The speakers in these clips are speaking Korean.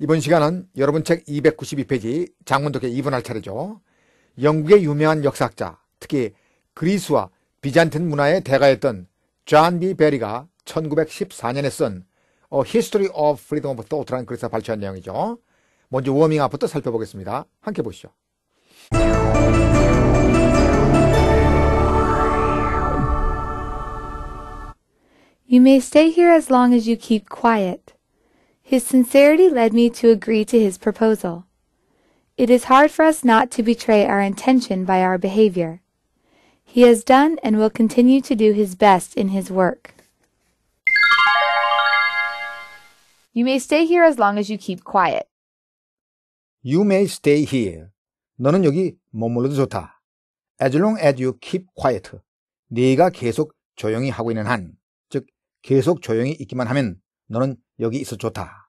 이번 시간은 여러분 책 292페이지 장문독에 이분할 차례죠. 영국의 유명한 역사학자, 특히 그리스와 비잔틴 문화의 대가였던 존비 베리가 1914년에 쓴 A History of Freedom of Thought라는 글에서 발췌한 내용이죠. 먼저 워밍업부터 살펴보겠습니다. 함께 보시죠. y may stay here as long as you keep quiet. His sincerity led me to agree to his proposal. It is hard for us not to betray our intention by our behavior. He has done and will continue to do his best in his work. You may stay here as long as you keep quiet. You may stay here. 너는 여기 머물러도 좋다. As long as you keep quiet. 네가 계속 조용히 하고 있는 한, 즉 계속 조용히 있기만 하면 너는 여기 있어 좋다.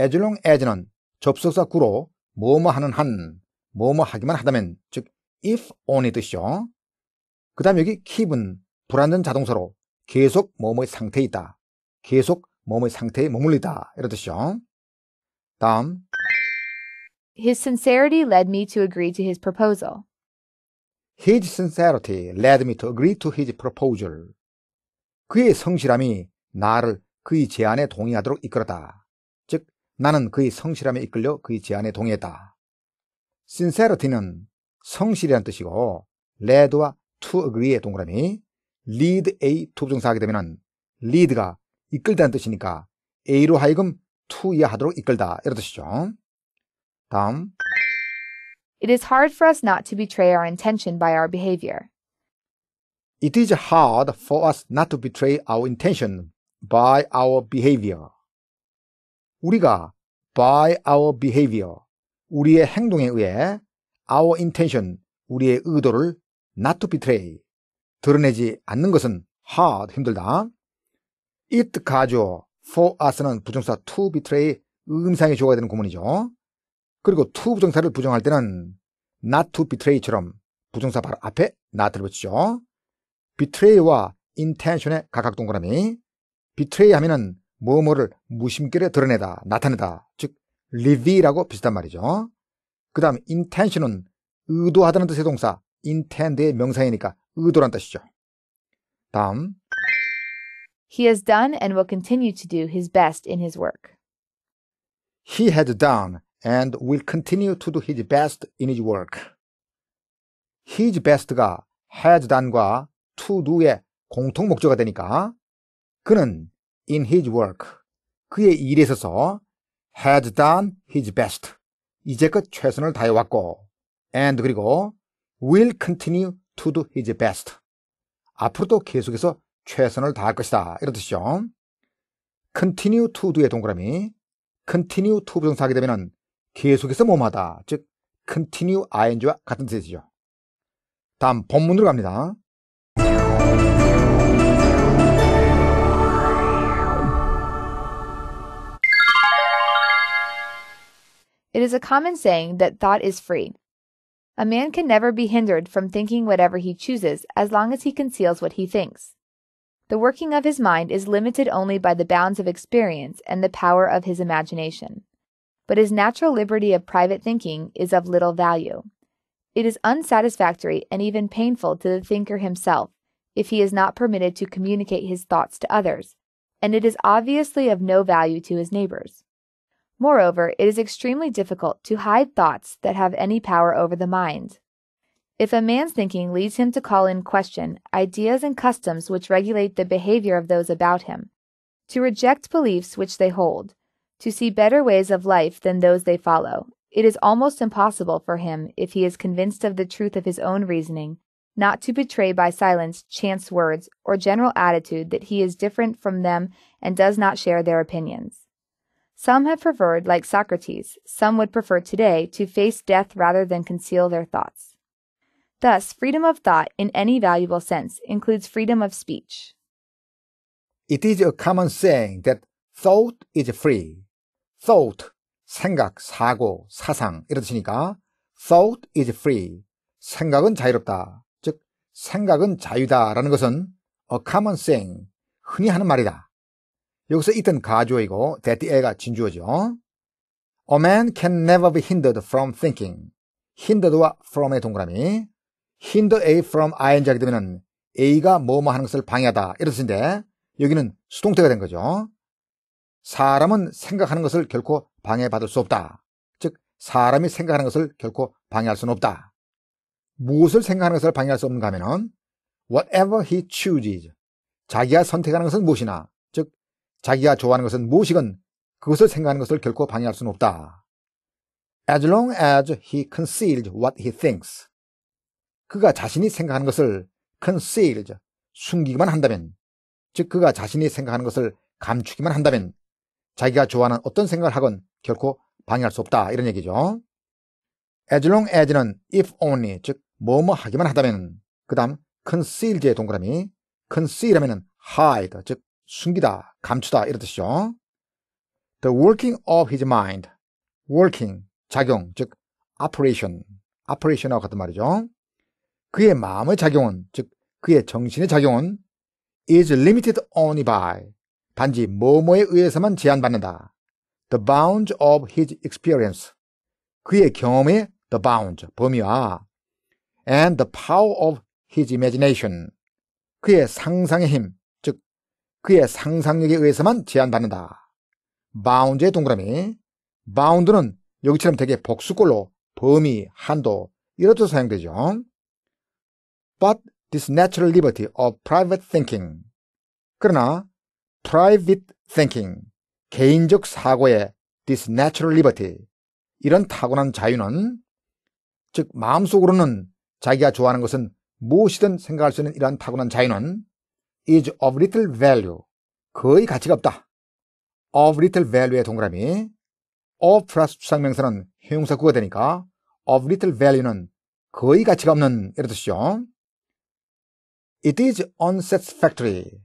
as long as는 접속사 구로 뭐 뭐 하는 한, 뭐 뭐 하기만 하다면, 즉 if on의 뜻이요. 그 다음 여기 keep은 불완전 자동사로 계속 뭐뭐의 상태에 있다. 계속 뭐뭐의 상태에 머물리다. 이런 뜻이요. 다음 His sincerity led me to agree to his proposal. His sincerity led me to agree to his proposal. 그의 성실함이 나를 그의 제안에 동의하도록 이끌었다. 즉 나는 그의 성실함에 이끌려 그의 제안에 동의했다. sinceriti는 성실이란 뜻이고 lead와 to agree의 동그라미 lead A to 부정사하게 되면 lead가 이끌다는 뜻이니까 A로 하여금 to 이하하도록 이끌다 이런 뜻이죠. 다음 It is hard for us not to betray our intention by our behavior. It is hard for us not to betray our intention by our behavior. 우리가 by our behavior, 우리의 행동에 의해 our intention, 우리의 의도를 not to betray, 드러내지 않는 것은 hard, 힘들다. it 가죠. for us는 부정사 to betray, 음상이 줘야 되는 구문이죠. 그리고 to 부정사를 부정할 때는 not to betray처럼 부정사 바로 앞에 not를 붙이죠. betray와 intention의 각각 동그라미 비트레이 하면은 뭐뭐를 무심결에 드러내다, 나타내다, 즉 리비라고 비슷한 말이죠. 그 다음 intention은 의도하다는 뜻의 동사 intend의 명사이니까 의도란 뜻이죠. 다음 He has done and will continue to do his best in his work. He had done and will continue to do his best in his work. his best가 had done과 to do의 공통 목적어가 되니까 그는 in his work 그의 일에 있어서 had done his best 이제껏 최선을 다해왔고 and 그리고 will continue to do his best 앞으로도 계속해서 최선을 다할 것이다 이런 뜻이죠. continue to do의 동그라미 continue to 부정사하게 되면 계속해서 몸하다 즉 continue ing와 같은 뜻이죠. 다음 본문으로 갑니다. It is a common saying that thought is free. A man can never be hindered from thinking whatever he chooses as long as he conceals what he thinks. The working of his mind is limited only by the bounds of experience and the power of his imagination. But his natural liberty of private thinking is of little value. It is unsatisfactory and even painful to the thinker himself if he is not permitted to communicate his thoughts to others, and it is obviously of no value to his neighbors. Moreover, it is extremely difficult to hide thoughts that have any power over the mind. If a man's thinking leads him to call in question ideas and customs which regulate the behavior of those about him, to reject beliefs which they hold, to see better ways of life than those they follow, it is almost impossible for him, if he is convinced of the truth of his own reasoning, not to betray by silence chance words or general attitude that he is different from them and does not share their opinions. Some have preferred, like Socrates, some would prefer today to face death rather than conceal their thoughts. Thus, freedom of thought in any valuable sense includes freedom of speech. It is a common saying that thought is free. thought 생각, 사고, 사상 이렇듯이니까 thought is free. 생각은 자유롭다. 즉 생각은 자유다라는 것은 a common saying 흔히 하는 말이다. 여기서 이는 가조이고 that에가 진주어죠. A man can never be hindered from thinking. hindered와 from의 동그라미. hinder a from ing 하게 되면 a가 뭐뭐 하는 것을 방해하다 이런 뜻인데 여기는 수동태가 된 거죠. 사람은 생각하는 것을 결코 방해받을 수 없다. 즉 사람이 생각하는 것을 결코 방해할 수는 없다. 무엇을 생각하는 것을 방해할 수 없는가 하면은 whatever he chooses 자기가 선택하는 것은 무엇이나 자기가 좋아하는 것은 무엇이건 그것을 생각하는 것을 결코 방해할 수는 없다. As long as he c o n c e a l e what he thinks. 그가 자신이 생각하는 것을 c o n c e a l e 숨기기만 한다면, 즉 그가 자신이 생각하는 것을 감추기만 한다면 자기가 좋아하는 어떤 생각을 하건 결코 방해할 수 없다. 이런 얘기죠. as long as는 if only, 즉 뭐뭐 하기만 하다면 그 다음 c o n c e a l e 의 동그라미 conceal하면 hide, 즉 숨기다, 감추다 이런 뜻이죠. The working of his mind. working, 작용, 즉 operation, operation하고 같은 말이죠. 그의 마음의 작용은, 즉 그의 정신의 작용은 is limited only by 단지 뭐뭐에 의해서만 제한받는다. The bounds of his experience. 그의 경험의 the bounds, 범위와 and the power of his imagination. 그의 상상의 힘, 그의 상상력에 의해서만 제한받는다. 마운드의 동그라미. 마운드는 여기처럼 되게 복수꼴로 범위, 한도 이렇도 사용되죠. But this natural liberty of private thinking. 그러나 private thinking, 개인적 사고의 this natural liberty, 이런 타고난 자유는 즉 마음속으로는 자기가 좋아하는 것은 무엇이든 생각할 수 있는 이러한 타고난 자유는 is of little value. 거의 가치가 없다. of little value의 동그라미. of 플러스 추상명사는 형용사 구가 되니까 of little value는 거의 가치가 없는 이런 뜻이죠. It is unsatisfactory.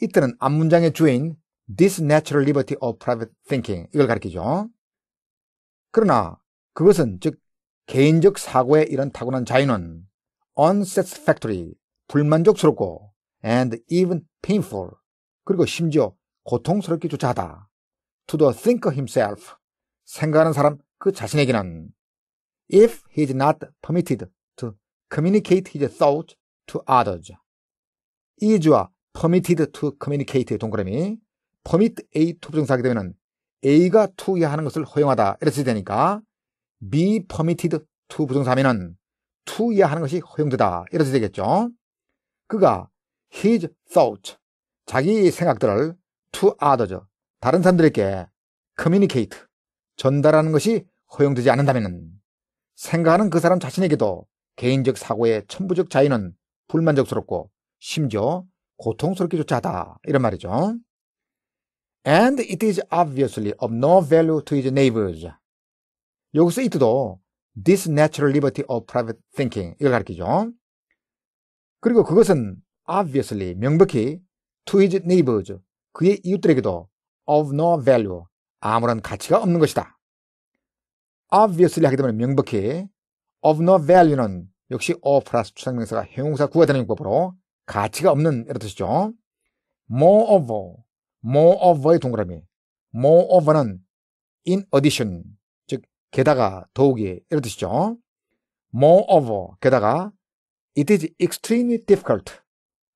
이때는 앞 문장의 주인 this natural liberty of private thinking 이걸 가리키죠. 그러나 그것은 즉 개인적 사고의 이런 타고난 자유는 unsatisfactory 불만족스럽고 and even painful 그리고 심지어 고통스럽기조차 하다. to the thinker himself 생각하는 사람 그 자신에게는 if he is not permitted to communicate his thought to others is와 permitted to communicate 동그라미 permit A to 부정사하게 되면 A가 to에 하는 것을 허용하다 이렇게 되니까 be permitted to 부정사하면 to에 하는 것이 허용되다 이렇게 되겠죠 그가 his thought, 자기 생각들을 to others, 다른 사람들에게 communicate, 전달하는 것이 허용되지 않는다면 생각하는 그 사람 자신에게도 개인적 사고의 천부적 자유는 불만족스럽고 심지어 고통스럽게조차 하다 이런 말이죠. And it is obviously of no value to his neighbors. 여기서 it도 this natural liberty of private thinking 이걸 가리키죠. 그리고 그것은 obviously 명백히 to his neighbors 그의 이웃들에게도 of no value 아무런 가치가 없는 것이다. obviously 하게 되면 명백히 of no value는 역시 o 플러스 추상명사가 형용사 구하되는 용법으로 가치가 없는 이런 뜻이죠. moreover, moreover의 동그라미 moreover는 in addition 즉 게다가 더욱이 이런 뜻이죠. moreover 게다가 it is extremely difficult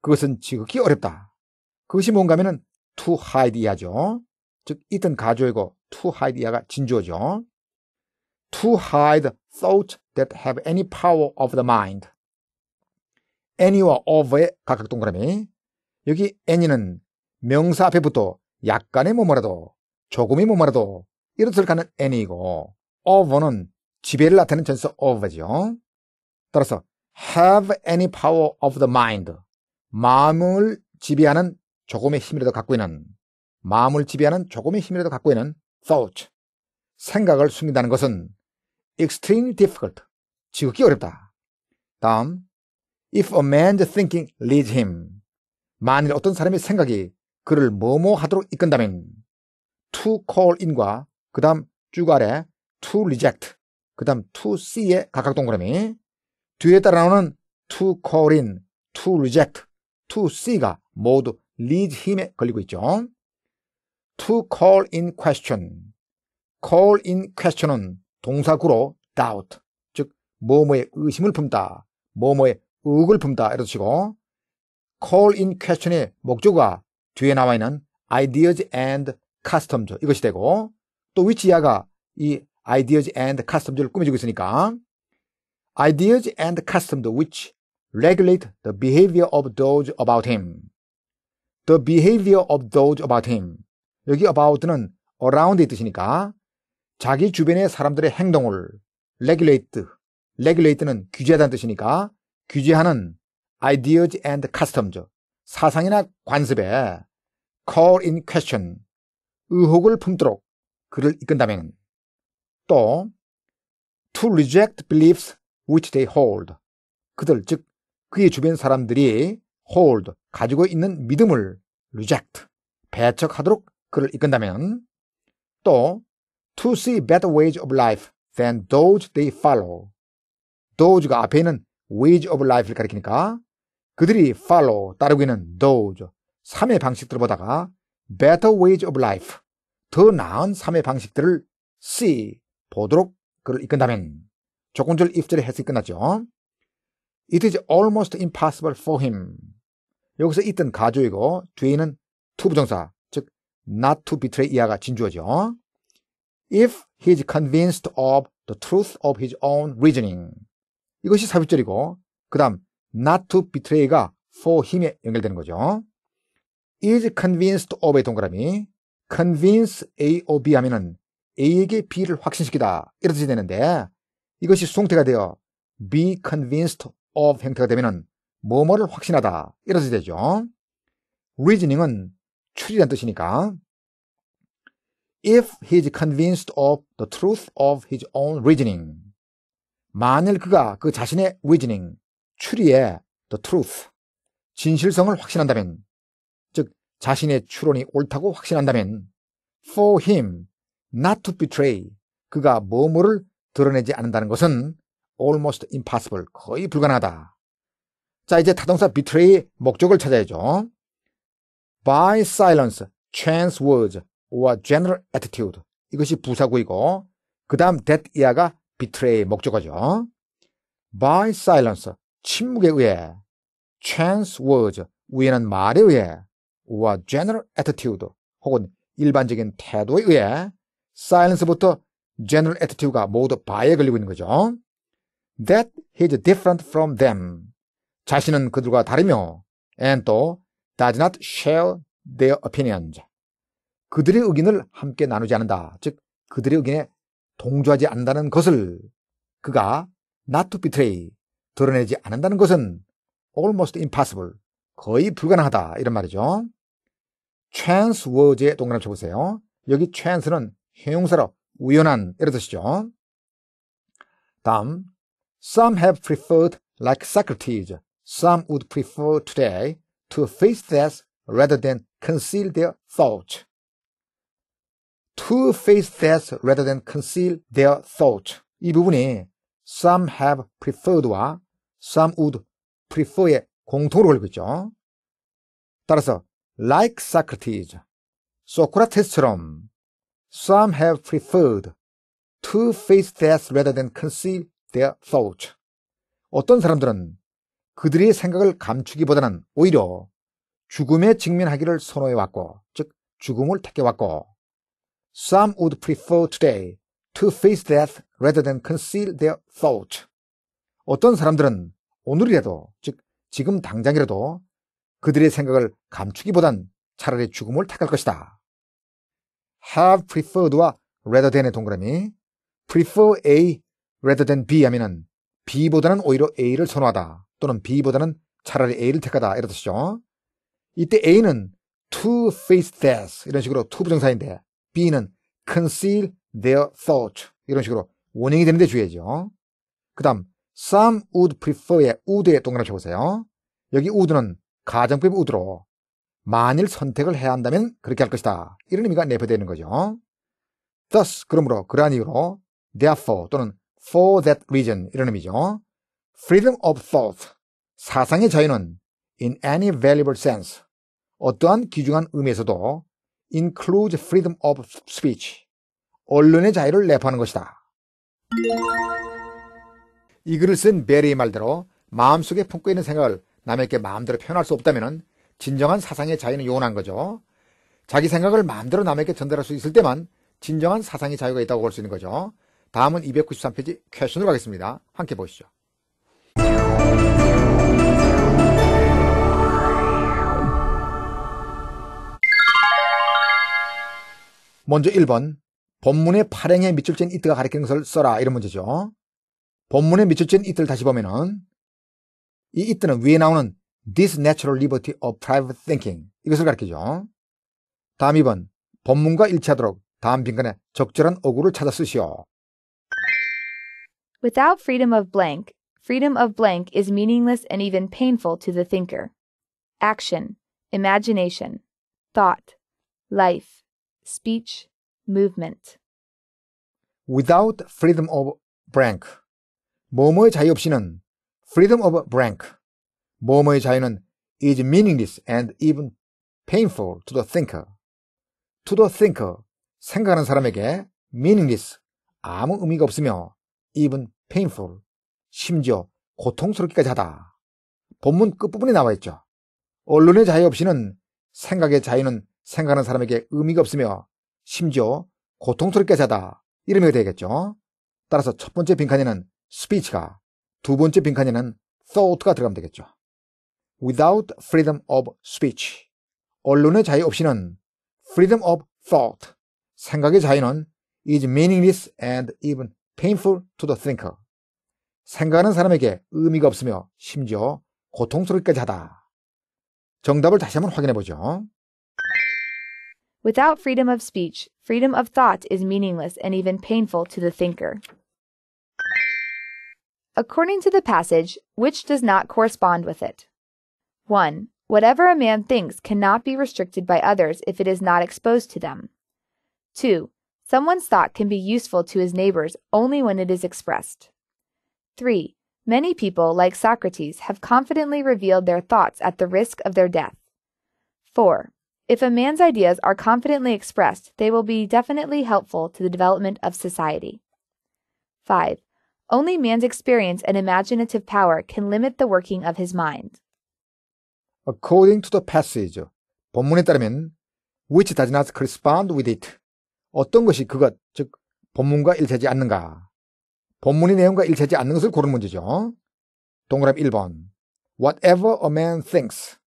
그것은 지극히 어렵다. 그것이 뭔가 하면은 to hide 하죠. 즉 이든 가조이고 to hide 가 진조죠. to hide thought that have any power of the mind. any와 over의 각각 동그라미. 여기 any는 명사 앞에 붙어 약간의 뭐뭐라도 조금이 뭐뭐라도 이렇듯 가는 any이고 over는 지배를 나타내는 전서 over죠. 따라서 have any power of the mind. 마음을 지배하는 조금의 힘이라도 갖고 있는 마음을 지배하는 조금의 힘이라도 갖고 있는 thought 생각을 숨긴다는 것은 extremely difficult 지극히 어렵다. 다음 if a man's thinking leads him 만일 어떤 사람의 생각이 그를 뭐뭐 하도록 이끈다면 to call in과 그 다음 쭉 아래 to reject 그 다음 to see의 각각 동그라미 뒤에 따라 나오는 to call in, to reject to C가 모두 leads him에 걸리고 있죠. to call in question. call in question은 동사구로 doubt, 즉 뭐뭐의 의심을 품다, 뭐뭐의 의혹을 품다 이런 식이고 call in question의 목적과 뒤에 나와 있는 ideas and customs 이것이 되고 또 which 야가 이 ideas and customs를 꾸며주고 있으니까 ideas and customs which regulate the behavior of those about him. The behavior of those about him. 여기 about는 around의 뜻이니까 자기 주변의 사람들의 행동을 regulate, regulate는 규제하다는 뜻이니까 규제하는 ideas and customs, 사상이나 관습에 call in question, 의혹을 품도록 그를 이끈다면 또 to reject beliefs which they hold, 그들 즉 그의 주변 사람들이 hold 가지고 있는 믿음을 reject 배척하도록 그를 이끈다면 또 to see better ways of life than those they follow those가 앞에 있는 ways of life를 가리키니까 그들이 follow 따르고 있는 those 삶의 방식들을 보다가 better ways of life 더 나은 삶의 방식들을 see 보도록 그를 이끈다면 조건절 입절의 해석이 끝났죠. It is almost impossible for him. 여기서 있던 가주이고 뒤에는 투부정사 즉 not to betray 이하가 진주어죠. If he is convinced of the truth of his own reasoning 이것이 삽입절이고 그 다음 not to betray가 for him에 연결되는 거죠. is convinced of의 동그라미 convince A o B 하면은 A에게 B를 확신시키다 이런 뜻이 되는데 이것이 수동태가 되어 be convinced of 형태가 되면 뭐뭐를 확신하다 이렇게 되죠. reasoning은 추리란 뜻이니까 if he is convinced of the truth of his own reasoning 만일 그가 그 자신의 reasoning 추리에 the truth 진실성을 확신한다면 즉 자신의 추론이 옳다고 확신한다면 for him not to betray 그가 뭐뭐를 드러내지 않는다는 것은 almost impossible. 거의 불가능하다. 자, 이제 타동사 betray 목적을 찾아야죠. by silence, chance words, or general attitude. 이것이 부사구이고, 그 다음 that 이하가 betray 목적어죠. by silence, 침묵에 의해, chance words, 우연한 말에 의해, or general attitude, 혹은 일반적인 태도에 의해, silence부터 general attitude가 모두 바에 걸리고 있는 거죠. that he is different from them. 자신은 그들과 다르며 and 또 does not share their opinions. 그들의 의견을 함께 나누지 않는다. 즉 그들의 의견에 동조하지 않는다는 것을 그가 not to betray 드러내지 않는다는 것은 almost impossible 거의 불가능하다 이런 말이죠. chance was의 동그라미 쳐보세요. 여기 chance는 형용사로 우연한 이런 뜻이죠. 다음 Some have preferred, like Socrates, some would prefer today to face death rather than conceal their thought. To face death rather than conceal their thought. 이 부분이 some have preferred와 some would prefer의 공통으로 걸고 있죠. 따라서 like Socrates, 소크라테스처럼 some have preferred to face death rather than conceal their thought. 어떤 사람들은 그들의 생각을 감추기보다는 오히려 죽음에 직면하기를 선호해왔고, 즉 죽음을 택해왔고, Some would prefer today to face death rather than conceal their thought. s 어떤 사람들은 오늘이라도, 즉 지금 당장이라도 그들의 생각을 감추기보단 차라리 죽음을 택할 것이다. have preferred와 rather than의 동그라미 prefer A rather than B 하면은 B보다는 오히려 A를 선호하다 또는 B보다는 차라리 A를 택하다 이런 뜻이죠. 이때 A는 to face death 이런 식으로 to 부정사인데 B는 conceal their thought 이런 식으로 원형이 되는데 주의해야죠. 그 다음 some would prefer의 would의 동그라미 쳐보세요. 여기 would는 가정법 would로 만일 선택을 해야 한다면 그렇게 할 것이다. 이런 의미가 내포되는 거죠. thus 그러므로 그러한 이유로 therefore 또는 for that reason 이런 의미죠. freedom of thought 사상의 자유는 in any valuable sense 어떠한 귀중한 의미에서도 includes freedom of speech 언론의 자유를 내포하는 것이다. 이 글을 쓴 베리의 말대로 마음속에 품고 있는 생각을 남에게 마음대로 표현할 수 없다면 진정한 사상의 자유는 요원한 거죠. 자기 생각을 마음대로 남에게 전달할 수 있을 때만 진정한 사상의 자유가 있다고 볼 수 있는 거죠. 다음은 293페이지 퀘션으로 가겠습니다. 함께 보시죠. 먼저 1번 본문의 발행에 밑줄친 이트가 가리키는 것을 써라 이런 문제죠. 본문에 밑줄친 이트를 다시 보면은 이 이트는 위에 나오는 this natural liberty of private thinking 이것을 가리키죠. 다음 2번 본문과 일치하도록 다음 빈칸에 적절한 어구를 찾아 쓰시오. Without freedom of blank, freedom of blank is meaningless and even painful to the thinker. Action, imagination, thought, life, speech, movement. Without freedom of blank, 몸의 자유 없이는 freedom of blank, 몸의 자유는 is meaningless and even painful to the thinker. To the thinker, 생각하는 사람에게 meaningless, 아무 의미가 없으며 even painful, 심지어 고통스럽기까지 하다. 본문 끝부분에 나와 있죠. 언론의 자유 없이는 생각의 자유는 생각하는 사람에게 의미가 없으며 심지어 고통스럽게까지 하다. 이름이 되겠죠. 따라서 첫 번째 빈칸에는 스피치가두 번째 빈칸에는 thought가 들어가면 되겠죠. without freedom of speech, 언론의 자유 없이는 freedom of thought, 생각의 자유는 is meaningless and even painful to the thinker. 생각하는 사람에게 의미가 없으며 심지어 하다. 정답을 다시 한번 확인해 보죠. Without freedom of speech, freedom of thought is meaningless and even painful to the thinker. According to the passage, which does not correspond with it? 1. Whatever a man thinks cannot be restricted by others if it is not exposed to them. 2. Someone's thought can be useful to his neighbors only when it is expressed. 3. Many people, like Socrates, have confidently revealed their thoughts at the risk of their death. 4. If a man's ideas are confidently expressed, they will be definitely helpful to the development of society. 5. Only man's experience and imaginative power can limit the working of his mind. According to the passage, 본문에 따르면, which does not correspond with it, 어떤 것이 그것, 즉 본문과 일치하지 않는가. 본문의 내용과 일치하지 않는 것을 고른 문제죠. 동그라미 1번. Whatever a man thinks.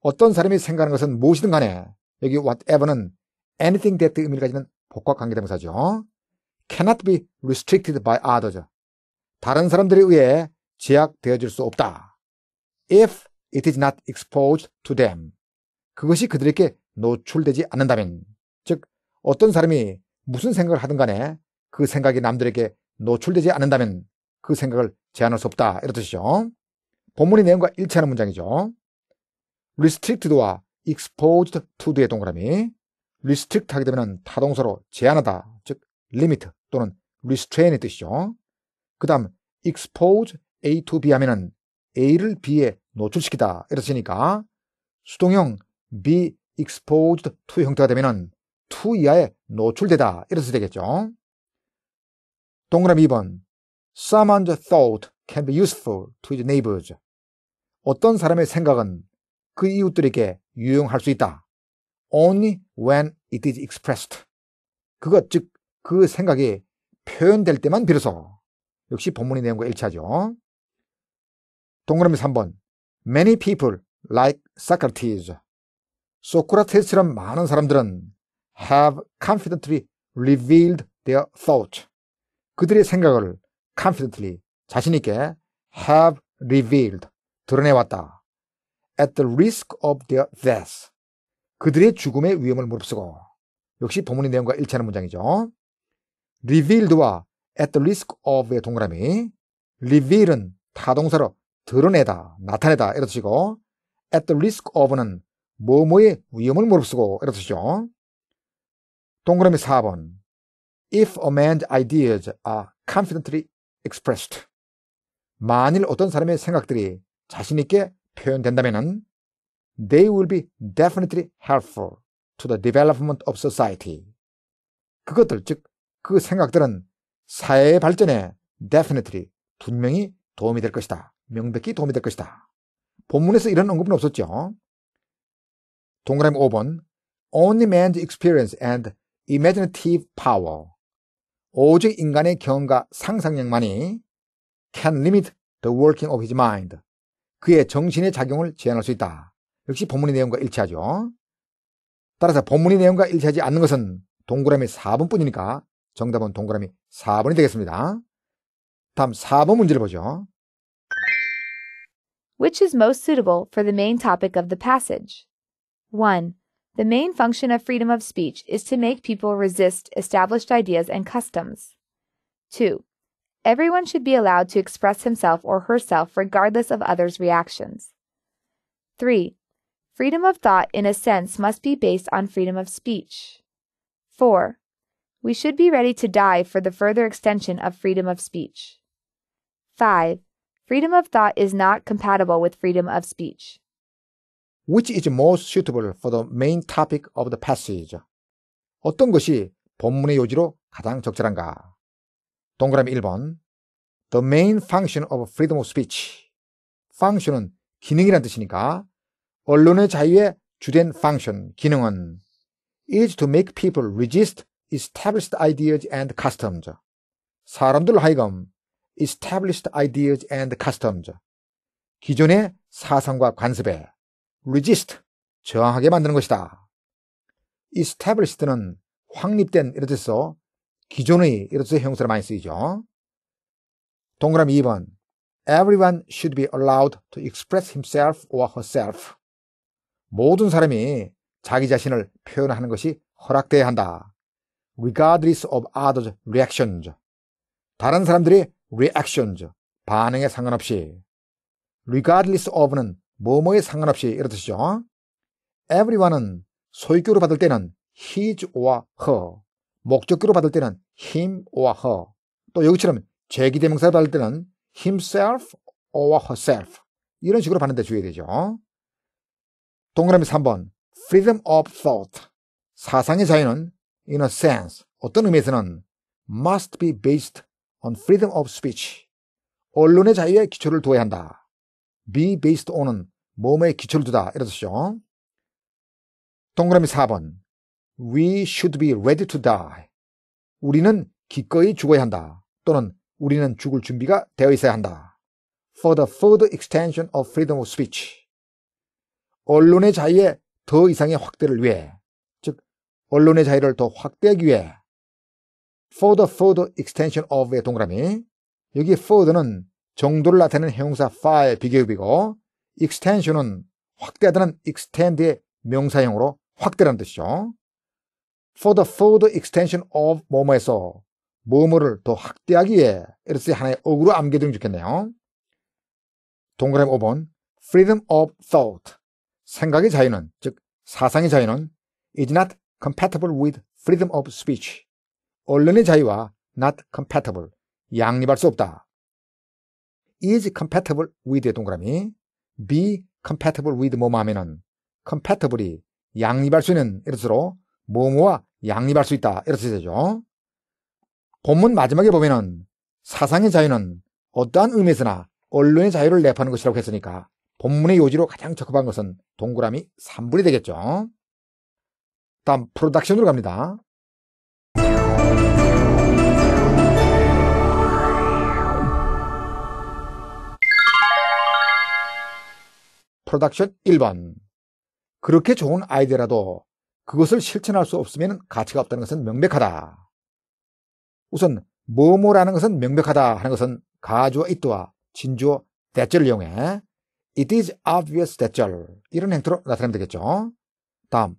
어떤 사람이 생각하는 것은 무엇이든 간에 여기 whatever는 anything that 의미를 가지는 복과 관계대명사죠. cannot be restricted by others. 다른 사람들에 의해 제약되어질 수 없다. if it is not exposed to them. 그것이 그들에게 노출되지 않는다면 어떤 사람이 무슨 생각을 하든 간에 그 생각이 남들에게 노출되지 않는다면 그 생각을 제한할 수 없다. 이런 뜻이죠. 본문의 내용과 일치하는 문장이죠. restricted와 exposed to의 동그라미 restrict 하게 되면 타동사로 제한하다, 즉 limit 또는 restrain의 뜻이죠. 그 다음 expose A to B 하면은 A를 B에 노출시키다 이렇으니까 수동형 be exposed to 형태가 되면은 2 이하에 노출되다. 이래서 되겠죠. 동그라미 2번. Someone's thought can be useful to his neighbors. 어떤 사람의 생각은 그 이웃들에게 유용할 수 있다. Only when it is expressed. 그것 즉 그 생각이 표현될 때만 비로소. 역시 본문의 내용과 일치하죠. 동그라미 3번. Many people like Socrates. 소크라테스처럼 많은 사람들은 have confidently revealed their thought. 그들의 생각을 confidently 자신있게 have revealed 드러내왔다. at the risk of their death. 그들의 죽음의 위험을 무릅쓰고 역시 본문의 내용과 일치하는 문장이죠. revealed와 at the risk of의 동그라미 reveal은 타동사로 드러내다, 나타내다 이런 뜻이고 at the risk of는 뭐뭐의 위험을 무릅쓰고 이런 뜻이죠. 동그라미 4번. If a man's ideas are confidently expressed. 만일 어떤 사람의 생각들이 자신있게 표현된다면 they will be definitely helpful to the development of society. 그것들, 즉, 그 생각들은 사회의 발전에 definitely, 분명히 도움이 될 것이다. 명백히 도움이 될 것이다. 본문에서 이런 언급은 없었죠. 동그라미 5번. Only man's experience and imaginative power. 오직 인간의 경험과 상상력만이 can limit the working of his mind. 그의 정신의 작용을 제한할 수 있다. 역시 본문의 내용과 일치하죠. 따라서 본문의 내용과 일치하지 않는 것은 동그라미 4번뿐이니까 정답은 동그라미 4번이 되겠습니다. 다음 4번 문제를 보죠. Which is most suitable for the main topic of the passage? 1. The main function of freedom of speech is to make people resist established ideas and customs. 2. Everyone should be allowed to express himself or herself regardless of others' reactions. 3. Freedom of thought, in a sense, must be based on freedom of speech. 4. We should be ready to die for the further extension of freedom of speech. 5. Freedom of thought is not compatible with freedom of speech. which is most suitable for the main topic of the passage. 어떤 것이 본문의 요지로 가장 적절한가? 동그라미 1번. The main function of freedom of speech. function은 기능이란 뜻이니까 언론의 자유의 주된 function, 기능은 is to make people resist established ideas and customs. 사람들로 하여금 established ideas and customs. 기존의 사상과 관습에 resist, 저항하게 만드는 것이다. established는 확립된 이런 뜻서 기존의 이런 뜻의 형사로 많이 쓰이죠. 동그라미 2번 Everyone should be allowed to express himself or herself. 모든 사람이 자기 자신을 표현하는 것이 허락돼야 한다. regardless of others' reactions. 다른 사람들의 reactions, 반응에 상관없이. regardless of는 뭐뭐에 상관없이 이런 뜻이죠. everyone은 소유격으로 받을 때는 his or her, 목적격으로 받을 때는 him or her, 또 여기처럼 제기대명사를 받을 때는 himself or herself 이런 식으로 받는데 주의해야 되죠. 동그라미 3번 freedom of thought 사상의 자유는 in a sense 어떤 의미에서는 must be based on freedom of speech 언론의 자유에 기초를 두어야 한다. be based on은 몸에 기초를 두다 이런 뜻이죠. 동그라미 4번 we should be ready to die 우리는 기꺼이 죽어야 한다 또는 우리는 죽을 준비가 되어 있어야 한다. for the further extension of freedom of speech 언론의 자유의 더 이상의 확대를 위해 즉 언론의 자유를 더 확대하기 위해 for the further extension of의 동그라미 여기 further는 정도를 나타내는 형용사 far의 비교급이고 extension은 확대하다는 extend의 명사형으로 확대라는 뜻이죠. For the further extension of 뭐뭐에서 뭐뭐를 더 확대하기 위해 이렇게 하나의 어구로 암기해두면 좋겠네요. 동그라미 5번 Freedom of thought 생각의 자유는 즉 사상의 자유는 is not compatible with freedom of speech 언론의 자유와 not compatible 양립할 수 없다. is compatible with 동그라미 be compatible with 뭐뭐 하면은 compatible이 양립할 수 있는 이런 뜻으로 뭐뭐와 양립할 수 있다 이런 뜻이 되죠. 본문 마지막에 보면은 사상의 자유는 어떠한 의미에서나 언론의 자유를 내포하는 것이라고 했으니까 본문의 요지로 가장 적합한 것은 동그라미 3분이 되겠죠. 다음 프로덕션으로 갑니다. 프로덕션 1번. 그렇게 좋은 아이디어라도 그것을 실천할 수 없으면 가치가 없다는 것은 명백하다. 우선 뭐뭐라는 것은 명백하다 하는 것은 가주와 it와 진주어 대절을 이용해 it is obvious 대절 이런 형태로 나타내면 되겠죠. 다음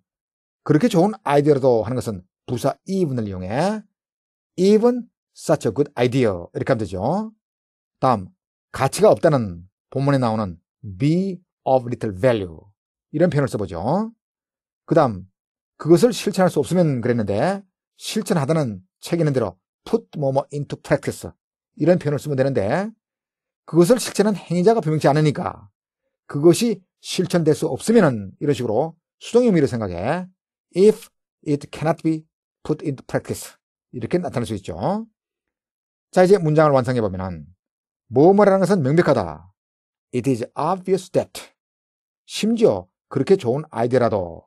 그렇게 좋은 아이디어라도 하는 것은 부사 even을 이용해 even such a good idea 이렇게 하면 되죠. 다음 가치가 없다는 본문에 나오는 be of little value 이런 표현을 써보죠. 그 다음 그것을 실천할 수 없으면 그랬는데 실천하다는 책에 있는 대로 put more, into practice 이런 표현을 쓰면 되는데 그것을 실천한 행위자가 분명치 않으니까 그것이 실천될 수 없으면 은 이런 식으로 수동의 의미를 생각해 if it cannot be put into practice 이렇게 나타날 수 있죠. 자 이제 문장을 완성해보면 뭐뭐라는 것은 명백하다. It is obvious that 심지어 그렇게 좋은 아이디어라도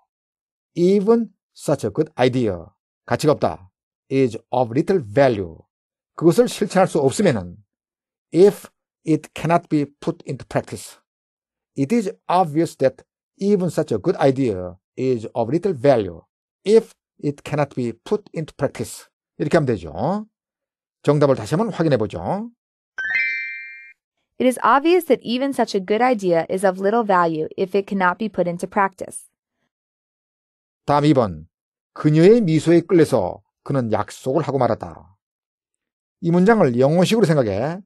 even such a good idea 가치가 없다 is of little value 그것을 실천할 수 없으면은 if it cannot be put into practice it is obvious that even such a good idea is of little value if it cannot be put into practice 이렇게 하면 되죠. 정답을 다시 한번 확인해 보죠. It is obvious that even such a good idea is of little value if it cannot be put into practice. 다음 2번. 그녀의 미소에 끌려서 그는 약속을 하고 말았다. 이 문장을 영어식으로 생각해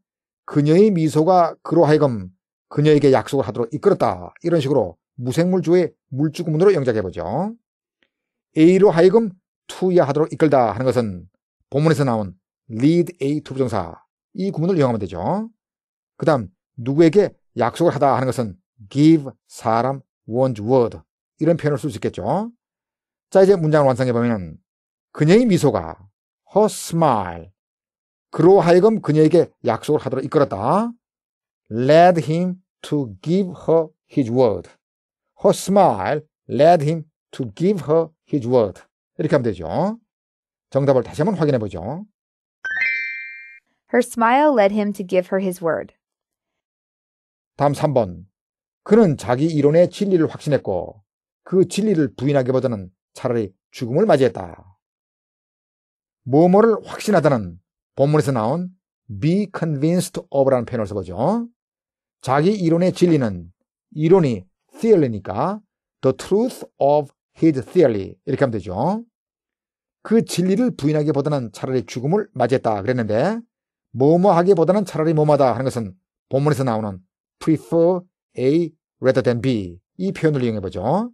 그녀의 미소가 그로 하여금 그녀에게 약속을 하도록 이끌었다. 이런 식으로 무생물주의 물주구문으로 영작해보죠. A로 하여금 투야 하도록 이끌다 하는 것은 본문에서 나온 lead A to 부정사 이 구문을 이용하면 되죠. 그 다음 누구에게 약속을 하다 하는 것은 give 사람 one's word 이런 표현을 쓸 수 있겠죠. 자 이제 문장을 완성해보면 그녀의 미소가 her smile 그로 하여금 그녀에게 약속을 하도록 이끌었다. led him to give her his word. her smile led him to give her his word. 이렇게 하면 되죠. 정답을 다시 한번 확인해 보죠. Her smile led him to give her his word. 다음 3번. 그는 자기 이론의 진리를 확신했고 그 진리를 부인하기보다는 차라리 죽음을 맞이했다. 뭐뭐를 확신하다는 본문에서 나온 be convinced of라는 표현을 써보죠. 자기 이론의 진리는 이론이 theory니까 the truth of his theory 이렇게 하면 되죠. 그 진리를 부인하기보다는 차라리 죽음을 맞이했다 그랬는데 뭐뭐하기보다는 차라리 뭐마다 하는 것은 본문에서 나오는 prefer A rather than B 이 표현을 이용해 보죠.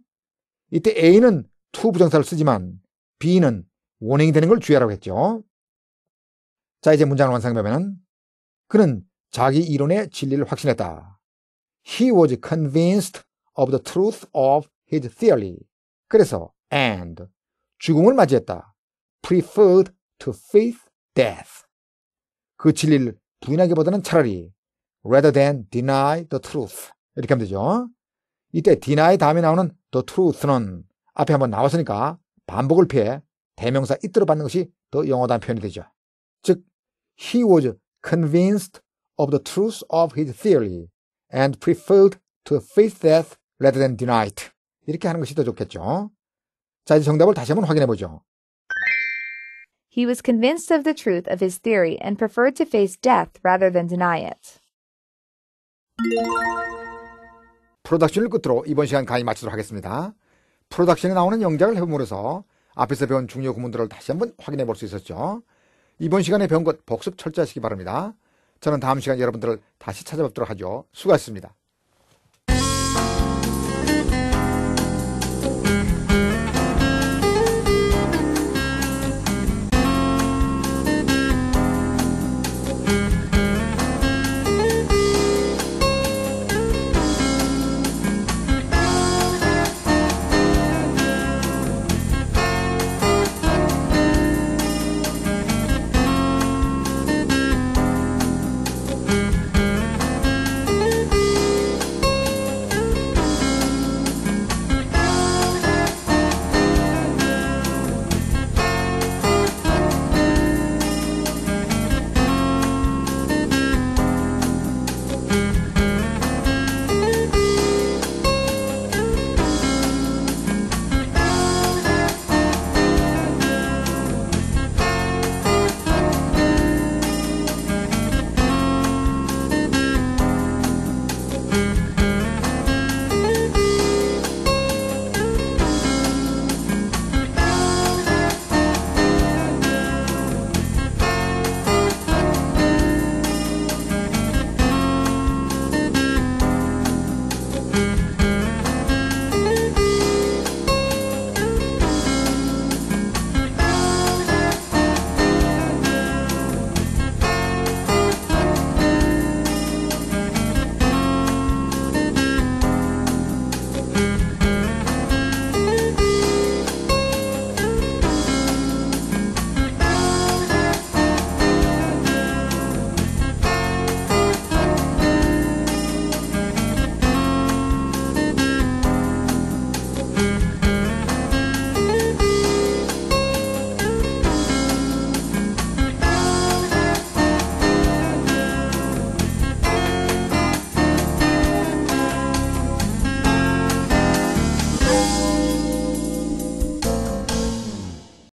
이때 A는 to 부정사를 쓰지만 B는 원행이 되는 걸 주의하라고 했죠. 자 이제 문장을 완성해보면 그는 자기 이론의 진리를 확신했다. He was convinced of the truth of his theory. 그래서 and 죽음을 맞이했다. preferred to faith death. 그 진리를 부인하기보다는 차라리 rather than deny the truth. 이렇게 하면 되죠. 이때 deny 다음에 나오는 the truth는 앞에 한번 나왔으니까 반복을 피해 대명사 it로 받는 것이 더 영어단 표현이 되죠. 즉, he was convinced of the truth of his theory and preferred to face death rather than deny it. 이렇게 하는 것이 더 좋겠죠. 자, 이제 정답을 다시 한번 확인해 보죠. He was convinced of the truth of his theory and preferred to face death rather than deny it. 프로덕션을 끝으로 이번 시간 강의 마치도록 하겠습니다. 프로덕션에 나오는 영작을 해보므로서 앞에서 배운 중요 구문들을 다시 한번 확인해 볼 수 있었죠. 이번 시간에 배운 것 복습 철저하시기 바랍니다. 저는 다음 시간 여러분들을 다시 찾아뵙도록 하죠. 수고하셨습니다.